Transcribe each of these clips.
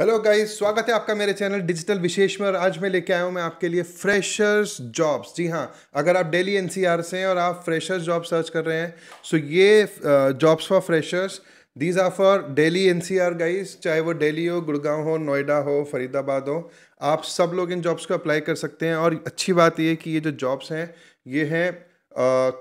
hello guys स्वागत है आपका मेरे चैनल डिजिटल विशेष में और आज मैं लेके आया हूँ मैं आपके लिए फ्रेशर्स जॉब्स जी हाँ अगर आप डेली एनसीआर से हैं और आप फ्रेशर्स जॉब सर्च कर रहे हैं सो ये jobs for freshers these are for Delhi NCR guys चाहे वो डेली हो गुड़गांव हो नोएडा हो फरीदाबाद हो आप सब लोग इन जॉब्स को अप्लाई कर सकते हैं और अच्छी बात ये कि ये जो जॉब्स हैं ये हैं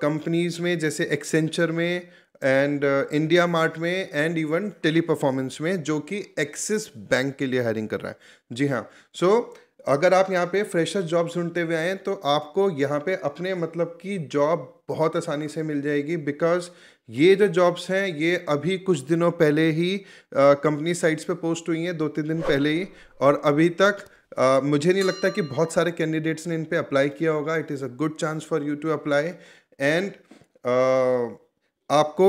कंपनीज़ में जैसे एक्सेंचर में एंड इंडिया मार्ट में एंड इवन टेली परफॉर्मेंस में जो कि एक्सिस बैंक के लिए हायरिंग कर रहा है जी हाँ सो so, अगर आप यहाँ पे फ्रेशर जॉब ढूंढते हुए आएँ तो आपको यहाँ पे अपने मतलब की जॉब बहुत आसानी से मिल जाएगी बिकॉज ये जो जॉब्स हैं ये अभी कुछ दिनों पहले ही कंपनी uh, साइट्स पे पोस्ट हुई हैं दो तीन दिन पहले ही और अभी तक आ, uh, मुझे नहीं लगता कि बहुत सारे कैंडिडेट्स ने इन पर अप्लाई किया होगा it is a good chance for you to apply and आपको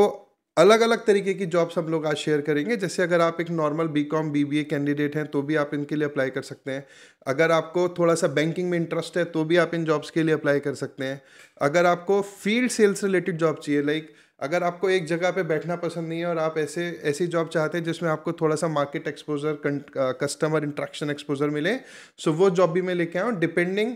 अलग अलग तरीके की जॉब्स हम लोग आज शेयर करेंगे जैसे अगर आप एक normal B com B B A candidate हैं तो भी आप इनके लिए अप्लाई कर सकते हैं अगर आपको थोड़ा सा बैंकिंग में इंटरेस्ट है तो भी आप इन जॉब्स के लिए अप्लाई कर सकते हैं अगर आपको फील्ड सेल्स रिलेटेड जॉब चाहिए लाइक अगर आपको एक जगह पे बैठना पसंद नहीं है और आप ऐसे ऐसी जॉब चाहते हैं जिसमें आपको थोड़ा सा market exposure customer interaction exposure मिले सो वो जॉब भी मैं लेके आया हूँ डिपेंडिंग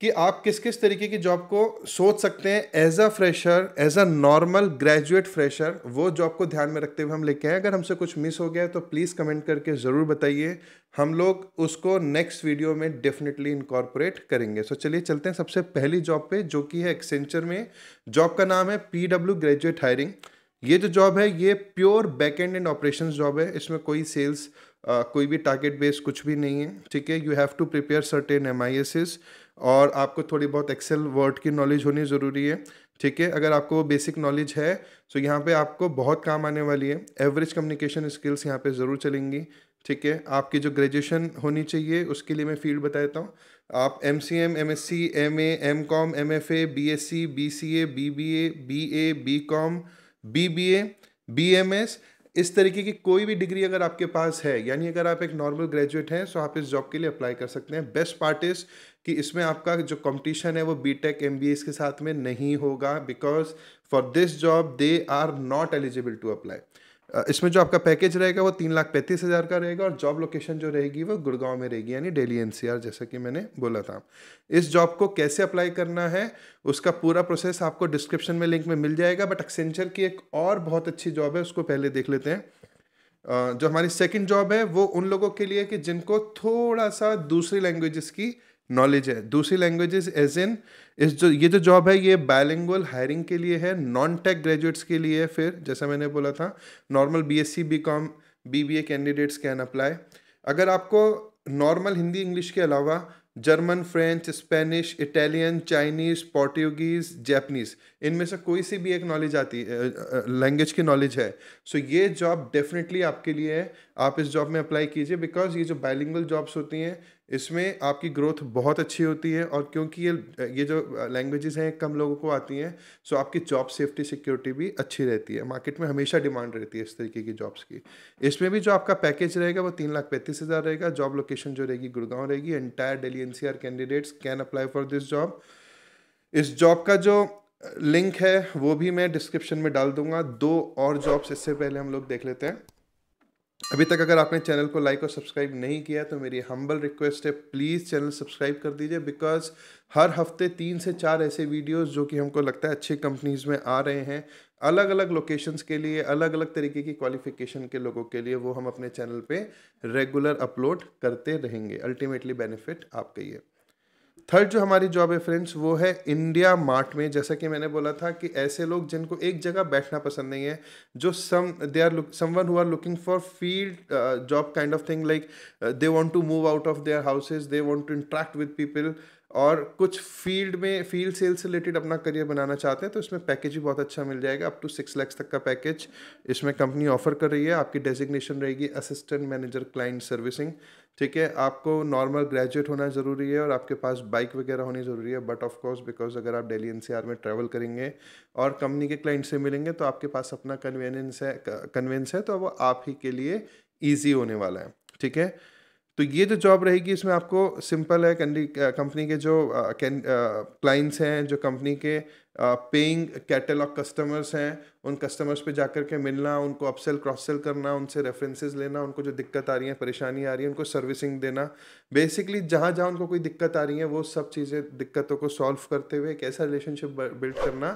कि आप किस किस तरीके की जॉब को सोच सकते हैं as a fresher as a normal graduate fresher वो जॉब को ध्यान में रखते हुए हम लेके आए अगर हमसे कुछ मिस हो गया है तो प्लीज़ कमेंट करके ज़रूर बताइए हम लोग उसको नेक्स्ट वीडियो में डेफिनेटली इनकॉर्पोरेट करेंगे सो so, चलिए चलते हैं सबसे पहली जॉब पे जो कि है एक्सेंचर में जॉब का नाम है पी ग्रेजुएट हायरिंग ये जो जॉब है ये pure back end end operation job है इसमें कोई सेल्स कोई भी टारगेट बेस कुछ भी नहीं है ठीक है you have to prepare certain M I और आपको थोड़ी बहुत एक्सेल वर्ड की नॉलेज होनी ज़रूरी है ठीक है अगर आपको बेसिक नॉलेज है तो यहाँ पे आपको बहुत काम आने वाली है एवरेज कम्युनिकेशन स्किल्स यहाँ पे ज़रूर चलेंगी ठीक है आपकी जो ग्रेजुएशन होनी चाहिए उसके लिए मैं फील्ड बता देता हूँ आप M C M M S C M A M com M F A B S C B C A B B A B A B com B B A B M S इस तरीके की कोई भी degree अगर आपके पास है यानी अगर आप एक नॉर्मल ग्रेजुएट हैं तो आप इस जॉब के लिए अप्लाई कर सकते हैं बेस्ट पार्ट इज़ कि इसमें आपका जो कंपटीशन है वो B tech M B S के साथ में नहीं होगा because for this job they are not eligible to apply इसमें जो आपका पैकेज रहेगा वो तीन लाख पैंतीस हज़ार का रहेगा और जॉब लोकेशन जो रहेगी वो गुड़गांव में रहेगी यानी डेली एन जैसा कि मैंने बोला था इस जॉब को कैसे अप्लाई करना है उसका पूरा प्रोसेस आपको डिस्क्रिप्शन में लिंक में मिल जाएगा बट एक्सेंचर की एक और बहुत अच्छी जॉब है उसको पहले देख लेते हैं जो हमारी सेकेंड जॉब है वो उन लोगों के लिए कि जिनको थोड़ा सा दूसरी लैंग्वेजेस की नॉलेज है दूसरी लैंग्वेजेस एज इन इस जो ये जो जॉब है ये बायलिंगुअल हायरिंग के लिए है नॉन टेक ग्रेजुएट्स के लिए फिर जैसा मैंने बोला था normal B S C B com B B A candidates can apply अगर आपको नॉर्मल हिंदी इंग्लिश के अलावा German French Spanish Italian Chinese Portuguese Japanese इनमें से कोई सी भी एक नॉलेज आती है लैंग्वेज की नॉलेज है सो so, ये जॉब डेफिनेटली आपके लिए है आप इस जॉब में अप्लाई कीजिए बिकॉज ये जो बाइलिंगल जॉब्स होती हैं इसमें आपकी ग्रोथ बहुत अच्छी होती है और क्योंकि ये ये जो लैंग्वेजेस हैं कम लोगों को आती हैं सो आपकी जॉब सेफ्टी सिक्योरिटी भी अच्छी रहती है मार्केट में हमेशा डिमांड रहती है इस तरीके की जॉब्स की इसमें भी जो आपका पैकेज रहेगा वो तीन लाख पैंतीस हज़ार रहेगा जॉब लोकेशन जो रहेगी गुड़गांव रहेगी entire Delhi N candidates can apply for this job इस जॉब का जो लिंक है वो भी मैं डिस्क्रिप्शन में डाल दूंगा दो और जॉब्स इससे पहले हम लोग देख लेते हैं अभी तक अगर आपने चैनल को लाइक और सब्सक्राइब नहीं किया तो मेरी हम्बल रिक्वेस्ट है प्लीज़ चैनल सब्सक्राइब कर दीजिए बिकॉज हर हफ्ते तीन से चार ऐसे वीडियोस जो कि हमको लगता है अच्छी कंपनीज में आ रहे हैं अलग अलग लोकेशंस के लिए अलग अलग तरीके की क्वालिफिकेशन के लोगों के लिए वो हम अपने चैनल पे रेगुलर अपलोड करते रहेंगे अल्टीमेटली बेनिफिट आपका ही है थर्ड जो हमारी जॉब है फ्रेंड्स वो है इंडिया मार्ट में जैसा कि मैंने बोला था कि ऐसे लोग जिनको एक जगह बैठना पसंद नहीं है जो some they are one who are looking for field job kind of thing like they want to move out of their houses they want to interact with people और कुछ फील्ड में फील्ड सेल्स से related अपना career बनाना चाहते हैं तो इसमें पैकेज भी बहुत अच्छा मिल जाएगा अप टू सिक्स लैक्स तक का पैकेज इसमें कंपनी ऑफर कर रही है आपकी डेजिग्नेशन रहेगी असिस्टेंट मैनेजर क्लाइंट सर्विसिंग ठीक है आपको नॉर्मल ग्रेजुएट होना ज़रूरी है और आपके पास बाइक वगैरह होनी ज़रूरी है बट ऑफकोर्स बिकॉज अगर आप डेली एन में ट्रैवल करेंगे और कंपनी के क्लाइंट से मिलेंगे तो आपके पास अपना कन्वीनियंस है कन्वेंस है तो वो आप ही के लिए ईजी होने वाला है ठीक है तो ये जो जॉब रहेगी इसमें आपको सिंपल है कंपनी के जो क्लाइंट्स हैं जो कंपनी के पेइंग कैटलॉग कस्टमर्स हैं उन कस्टमर्स पे जाकर के मिलना उनको अपसेल क्रॉस सेल करना उनसे रेफरेंसेस लेना उनको जो दिक्कत आ रही है परेशानी आ रही है उनको सर्विसिंग देना बेसिकली जहाँ जहाँ उनको कोई दिक्कत आ रही है वो सब चीज़ें दिक्कतों को सॉल्व करते हुए एक ऐसा रिलेशनशिप बिल्ड करना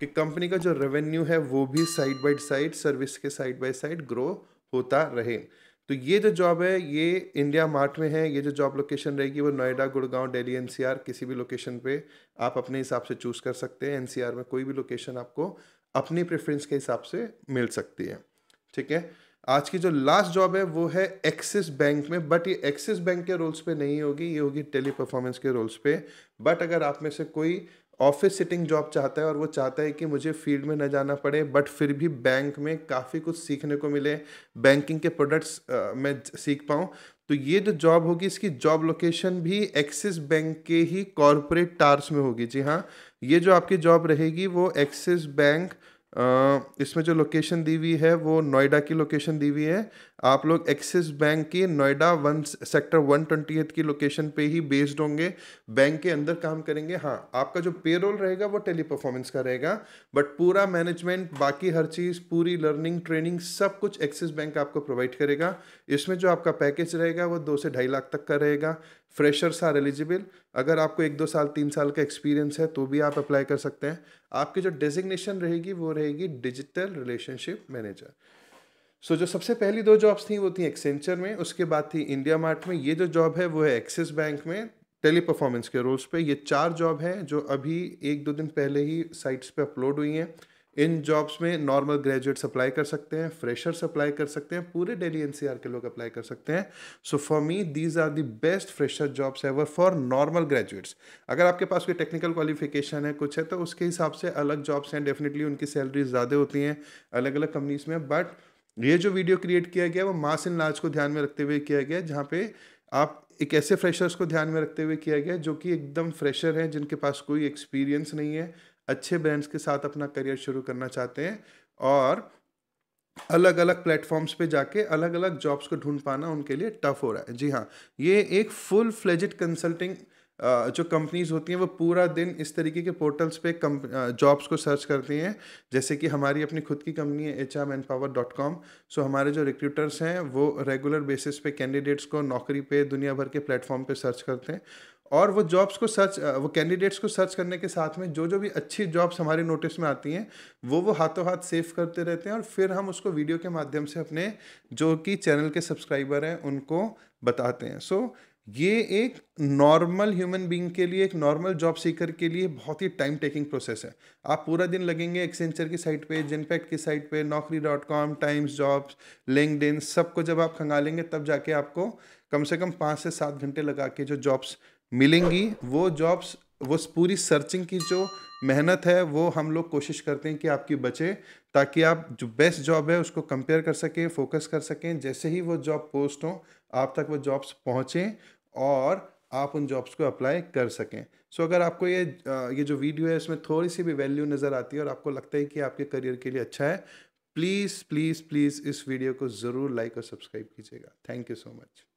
कि कंपनी का जो रेवेन्यू है वो भी साइड बाई साइड सर्विस के साइड बाई साइड ग्रो होता रहे तो ये जो जॉब है ये इंडिया मार्ट में है ये जो जॉब लोकेशन रहेगी वो नोएडा गुड़गांव डेली एनसीआर किसी भी लोकेशन पे आप अपने हिसाब से चूज़ कर सकते हैं एनसीआर में कोई भी लोकेशन आपको अपनी प्रेफरेंस के हिसाब से मिल सकती है ठीक है आज की जो लास्ट जॉब है वो है एक्सिस बैंक में बट ये एक्सिस बैंक के रोल्स पे नहीं होगी ये होगी टेली परफॉर्मेंस के रोल्स पे बट अगर आप में से कोई ऑफिस सिटिंग जॉब चाहता है और वो चाहता है कि मुझे फील्ड में न जाना पड़े बट फिर भी बैंक में काफ़ी कुछ सीखने को मिले बैंकिंग के प्रोडक्ट्स मैं सीख पाऊँ तो ये जो जॉब होगी इसकी जॉब लोकेशन भी एक्सिस बैंक के ही कॉरपोरेट टार्स में होगी जी हाँ ये जो आपकी जॉब रहेगी वो एक्सिस बैंक इसमें जो लोकेशन दी हुई है वो नोएडा की लोकेशन दी हुई है आप लोग एक्सिस बैंक की Noida one sector one twenty की लोकेशन पे ही बेस्ड होंगे बैंक के अंदर काम करेंगे हाँ आपका जो पे रोल रहेगा वो टेली परफॉर्मेंस का रहेगा बट पूरा मैनेजमेंट बाकी हर चीज़ पूरी लर्निंग ट्रेनिंग सब कुछ एक्सिस बैंक आपको प्रोवाइड करेगा इसमें जो आपका पैकेज रहेगा वो दो से ढाई लाख तक का रहेगा फ्रेशर्स आर एलिजिबल अगर आपको एक दो साल तीन साल का एक्सपीरियंस है तो भी आप अप्लाई कर सकते हैं आपकी जो डेजिग्नेशन रहेगी वो रहेगी डिजिटल रिलेशनशिप मैनेजर सो जो सबसे पहली दो जॉब्स थी वो थी एक्सेंचर में उसके बाद थी इंडिया मार्ट में ये जो जॉब है वो है एक्सिस बैंक में टेली परफॉर्मेंस के रोल्स पे ये चार जॉब हैं जो अभी एक दो दिन पहले ही साइट्स पे अपलोड हुई हैं इन जॉब्स में नॉर्मल ग्रेजुएट्स अप्लाई कर सकते हैं फ्रेशर्स अप्लाई कर सकते हैं पूरे डेली एन के लोग अप्लाई कर सकते हैं so for me these are the best fresher jobs ever for normal graduates अगर आपके पास कोई टेक्निकल क्वालिफिकेशन है कुछ है तो उसके हिसाब से अलग जॉब्स हैं डेफिनेटली उनकी सैलरीज ज़्यादा होती हैं अलग अलग कंपनीज में बट ये जो वीडियो क्रिएट किया गया वो मास इन लार्ज को ध्यान में रखते हुए किया गया जहाँ पे आप एक ऐसे फ्रेशर्स को ध्यान में रखते हुए किया गया जो कि एकदम फ्रेशर हैं जिनके पास कोई एक्सपीरियंस नहीं है अच्छे ब्रांड्स के साथ अपना करियर शुरू करना चाहते हैं और अलग अलग प्लेटफॉर्म्स पे जाके अलग अलग जॉब्स को ढूंढ पाना उनके लिए टफ हो रहा है जी हाँ ये एक फुल फ्लेजिड कंसल्टिंग जो कंपनीज होती हैं वो पूरा दिन इस तरीके के पोर्टल्स पे कम जॉब्स को सर्च करती हैं जैसे कि हमारी अपनी खुद की कंपनी है H R N power dot com so हमारे जो रिक्रूटर्स हैं वो रेगुलर बेसिस पे कैंडिडेट्स को नौकरी पे दुनिया भर के प्लेटफॉर्म पे सर्च करते हैं और वो जॉब्स को सर्च वो कैंडिडेट्स को सर्च करने के साथ में जो जो भी अच्छी जॉब्स हमारे नोटिस में आती हैं वो वो हाथों हाथ सेव करते रहते हैं और फिर हम उसको वीडियो के माध्यम से अपने जो कि चैनल के सब्सक्राइबर हैं उनको बताते हैं सो so, ये एक नॉर्मल ह्यूमन बींग के लिए एक नॉर्मल जॉब सीकर के लिए बहुत ही टाइम टेकिंग प्रोसेस है आप पूरा दिन लगेंगे एक्सेंचर की साइट पे जिनपैक्ट की साइट पे Naukri dot com Times jobs linked सबको जब आप खंगालेंगे तब जाके आपको कम से कम पाँच से सात घंटे लगा के जो जॉब्स मिलेंगी वो जॉब्स वो पूरी सर्चिंग की जो मेहनत है वो हम लोग कोशिश करते हैं कि आपकी बचे ताकि आप जो बेस्ट जॉब है उसको कंपेयर कर सकें फोकस कर सकें जैसे ही वो जॉब पोस्ट हो आप तक वो जॉब्स पहुँचें और आप उन जॉब्स को अप्लाई कर सकें सो so, अगर आपको ये ये जो वीडियो है इसमें थोड़ी सी भी वैल्यू नज़र आती है और आपको लगता है कि आपके करियर के लिए अच्छा है प्लीज़ प्लीज़ प्लीज़ इस वीडियो को ज़रूर लाइक और सब्सक्राइब कीजिएगा थैंक यू सो मच